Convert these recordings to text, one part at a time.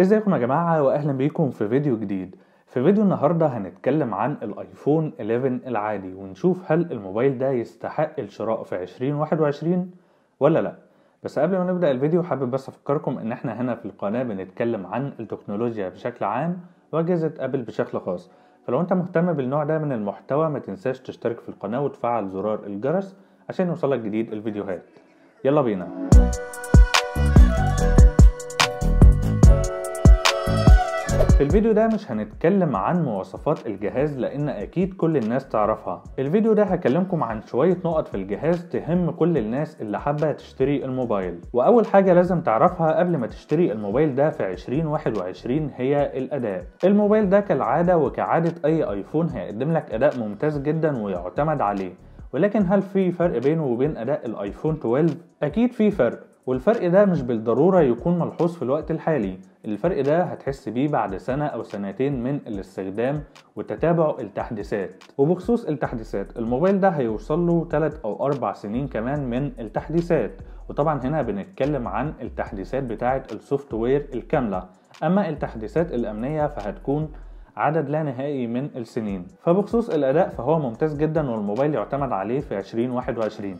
ازيكم يا جماعة واهلا بيكم في فيديو جديد في فيديو النهاردة هنتكلم عن الايفون 11 العادي ونشوف هل الموبايل ده يستحق الشراء في 2021 ولا لا بس قبل ما نبدأ الفيديو حابب بس افكركم ان احنا هنا في القناة بنتكلم عن التكنولوجيا بشكل عام واجهزة ابل بشكل خاص فلو انت مهتم بالنوع ده من المحتوى ما تنساش تشترك في القناة وتفعل زرار الجرس عشان يوصلك جديد الفيديوهات يلا بينا في الفيديو ده مش هنتكلم عن مواصفات الجهاز لان اكيد كل الناس تعرفها الفيديو ده هكلمكم عن شوية نقط في الجهاز تهم كل الناس اللي حابة تشتري الموبايل واول حاجة لازم تعرفها قبل ما تشتري الموبايل ده في 2021 هي الاداء الموبايل ده كالعادة وكعادة اي ايفون هيقدم لك اداء ممتاز جدا ويعتمد عليه ولكن هل في فرق بينه وبين اداء الايفون 12 اكيد في فرق والفرق ده مش بالضرورة يكون ملحوظ في الوقت الحالي الفرق ده هتحس بيه بعد سنة أو سنتين من الاستخدام وتتابع التحديثات وبخصوص التحديثات الموبايل ده هيوصل له 3 أو 4 سنين كمان من التحديثات وطبعا هنا بنتكلم عن التحديثات بتاعة السوفت وير الكاملة أما التحديثات الأمنية فهتكون عدد لا نهائي من السنين فبخصوص الأداء فهو ممتاز جدا والموبايل يعتمد عليه في 2021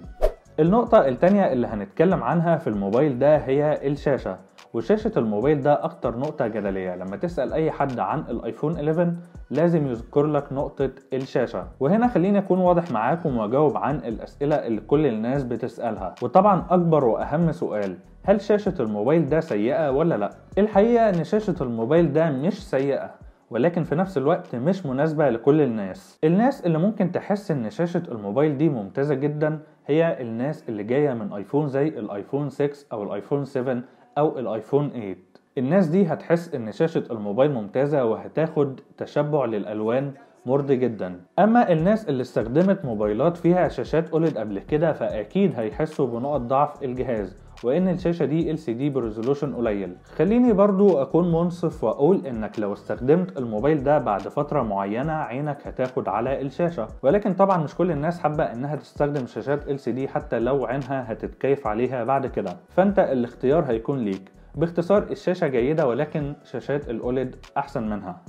النقطة التانية اللي هنتكلم عنها في الموبايل ده هي الشاشة وشاشة الموبايل ده أكتر نقطة جدلية لما تسأل أي حد عن الآيفون 11 لازم يذكر لك نقطة الشاشة وهنا خليني أكون واضح معاكم وأجاوب عن الأسئلة اللي كل الناس بتسألها وطبعا أكبر وأهم سؤال هل شاشة الموبايل ده سيئة ولا لأ؟ الحقيقة إن شاشة الموبايل ده مش سيئة ولكن في نفس الوقت مش مناسبة لكل الناس الناس اللي ممكن تحس ان شاشة الموبايل دي ممتازة جدا هي الناس اللي جاية من ايفون زي الايفون 6 او الايفون 7 او الايفون 8 الناس دي هتحس ان شاشة الموبايل ممتازة وهتاخد تشبع للالوان مرضي جدا اما الناس اللي استخدمت موبايلات فيها شاشات اوليد قبل كده فاكيد هيحسوا بنقط ضعف الجهاز وان الشاشه دي ال سي دي بريزولوشن قليل خليني برضو اكون منصف واقول انك لو استخدمت الموبايل ده بعد فتره معينه عينك هتاخد على الشاشه ولكن طبعا مش كل الناس حابه انها تستخدم شاشات ال سي دي حتى لو عينها هتتكيف عليها بعد كده فانت الاختيار هيكون ليك باختصار الشاشه جيده ولكن شاشات الاوليد e احسن منها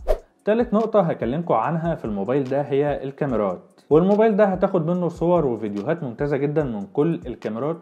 تالت نقطة هكلمكم عنها في الموبايل ده هي الكاميرات والموبايل ده هتاخد منه صور وفيديوهات ممتازة جدا من كل الكاميرات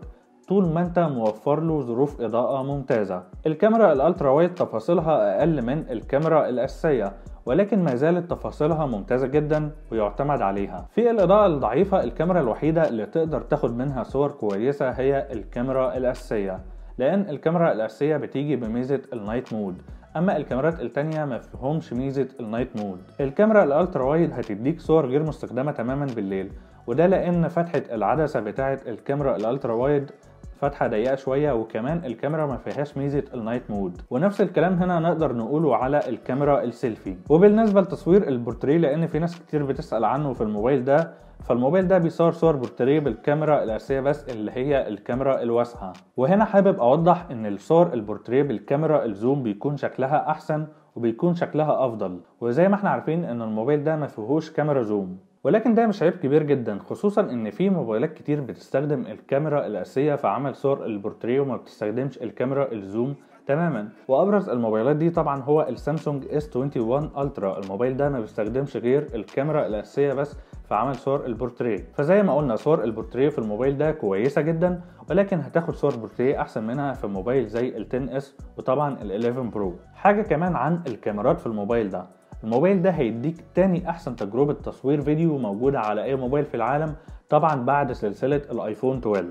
طول ما انت موفر له ظروف اضاءة ممتازة الكاميرا الالترا وايد تفاصيلها اقل من الكاميرا الاساسية ولكن ما زالت تفاصيلها ممتازة جدا ويعتمد عليها في الإضاءة الضعيفة الكاميرا الوحيدة اللي تقدر تاخد منها صور كويسة هي الكاميرا الأساسية لأن الكاميرا الأساسية بتيجي بميزة النايت مود اما الكاميرات التانية ما فيهمش ميزة النايت مود الكاميرا الالترا وايد هتديك صور غير مستخدمة تماما بالليل وده لان فتحة العدسة بتاعت الكاميرا الالترا وايد فتحه ضيقه شويه وكمان الكاميرا ما فيهاش ميزه النايت مود ونفس الكلام هنا نقدر نقوله على الكاميرا السيلفي وبالنسبه لتصوير البورتريه لان في ناس كتير بتسال عنه في الموبايل ده فالموبايل ده بيصور صور بورتريه بالكاميرا الاساسيه بس اللي هي الكاميرا الواسعه وهنا حابب اوضح ان الصور البورتريه بالكاميرا الزوم بيكون شكلها احسن وبيكون شكلها افضل وزي ما احنا عارفين ان الموبايل ده ما فيهوش كاميرا زوم ولكن ده مش عيب كبير جدا خصوصا ان في موبايلات كتير بتستخدم الكاميرا الاساسيه في عمل صور البورتريه وما بتستخدمش الكاميرا الزوم تماما وابرز الموبايلات دي طبعا هو السامسونج S21 الترا الموبايل ده ما بيستخدمش غير الكاميرا الاساسيه بس في عمل صور البورتريه فزي ما قلنا صور البورتريه في الموبايل ده كويسه جدا ولكن هتاخد صور بورتريه احسن منها في موبايل زي ال 10 اس وطبعا ال 11 برو حاجه كمان عن الكاميرات في الموبايل ده الموبايل ده هيديك تاني احسن تجربة تصوير فيديو موجودة على اي موبايل في العالم طبعا بعد سلسلة الايفون 12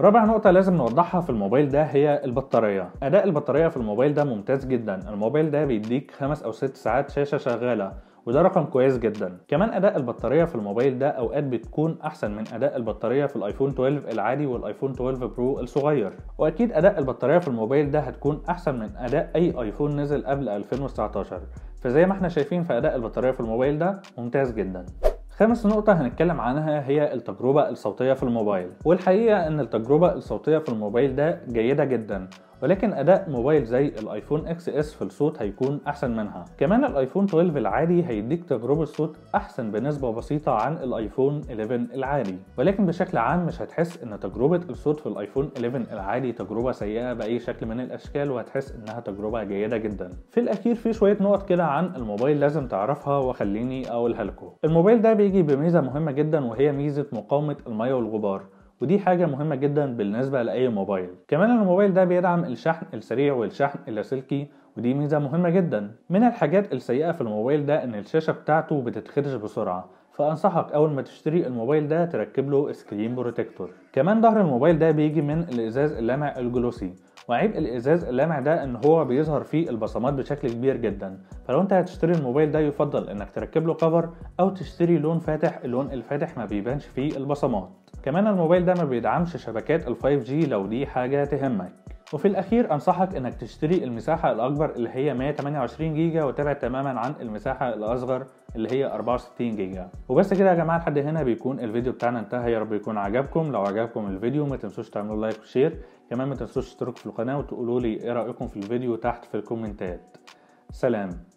رابع نقطة لازم نوضحها في الموبايل ده هي البطارية أداء البطارية في الموبايل ده ممتاز جدا الموبايل ده بيديك خمس أو ست ساعات شاشة شغالة وده رقم كويس جدا كمان اداء البطاريه في الموبايل ده اوقات بتكون احسن من اداء البطاريه في الايفون 12 العادي والايفون 12 برو الصغير واكيد اداء البطاريه في الموبايل ده هتكون احسن من اداء اي ايفون نزل قبل 2019 فزي ما احنا شايفين فأداء البطارية في الموبايل ده ممتاز جدا خامس نقطة هنتكلم عنها هي التجربة الصوتية في الموبايل والحقيقة ان التجربة الصوتية في الموبايل ده جيدة جدا ولكن اداء موبايل زي الايفون اكس اس في الصوت هيكون احسن منها كمان الايفون 12 العادي هيديك تجربه صوت احسن بنسبه بسيطه عن الايفون 11 العادي ولكن بشكل عام مش هتحس ان تجربه الصوت في الايفون 11 العادي تجربه سيئه باي شكل من الاشكال وهتحس انها تجربه جيده جدا في الاخير في شويه نقط كده عن الموبايل لازم تعرفها وخليني اقولها لكم الموبايل ده بيجي بميزه مهمه جدا وهي ميزه مقاومه الميه والغبار ودي حاجة مهمة جدا بالنسبة لأي موبايل كمان الموبايل ده بيدعم الشحن السريع والشحن اللاسلكي ودي ميزة مهمة جدا من الحاجات السيئة في الموبايل ده ان الشاشة بتاعته بتتخدش بسرعة فانصحك اول ما تشتري الموبايل ده تركب له سكرين بروتكتور كمان ظهر الموبايل ده بيجي من الازاز اللامع الجلوسي وعيب الازاز اللامع ده ان هو بيظهر فيه البصمات بشكل كبير جدا فلو انت هتشتري الموبايل ده يفضل انك تركب له كفر او تشتري لون فاتح اللون الفاتح ما بيبانش فيه البصمات كمان الموبايل ده ما بيدعمش شبكات ال 5G لو دي حاجة تهمك وفي الأخير أنصحك إنك تشتري المساحة الأكبر اللي هي 128 جيجا وتبعد تماما عن المساحة الأصغر اللي هي 64 جيجا وبس كده يا جماعة لحد هنا بيكون الفيديو بتاعنا انتهى يا رب يكون عجبكم لو عجبكم الفيديو ما تنسوش تعملوا لايك وشير كمان ما تنسوش تشتركوا في القناه وتقولوا لي ايه رايكم في الفيديو تحت في الكومنتات سلام